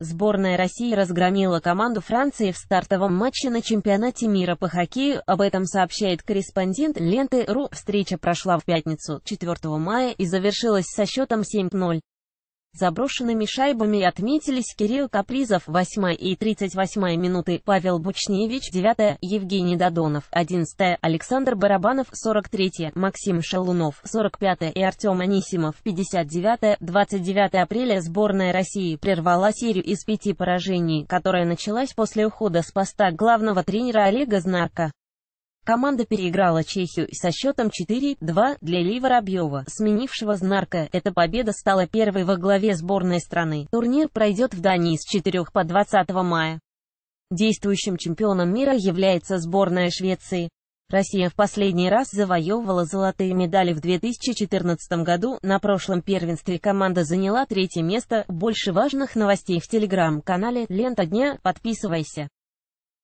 Сборная России разгромила команду Франции в стартовом матче на чемпионате мира по хоккею, об этом сообщает корреспондент ленты РУ. Встреча прошла в пятницу, 4 мая, и завершилась со счетом 7-0. Заброшенными шайбами отметились Кирилл Капризов 8 и 38 минуты, Павел Бучневич 9, Евгений Додонов 11, Александр Барабанов 43, Максим Шалунов 45 и Артем Анисимов 59. 29 апреля сборная России прервала серию из пяти поражений, которая началась после ухода с поста главного тренера Олега Знарка. Команда переиграла Чехию со счетом 4-2 для Ильи Воробьева, сменившего Знарка. Эта победа стала первой во главе сборной страны. Турнир пройдет в Дании с 4 по 20 мая. Действующим чемпионом мира является сборная Швеции. Россия в последний раз завоевывала золотые медали в 2014 году, на прошлом первенстве команда заняла третье место. Больше важных новостей в телеграм-канале «Лента дня», подписывайся.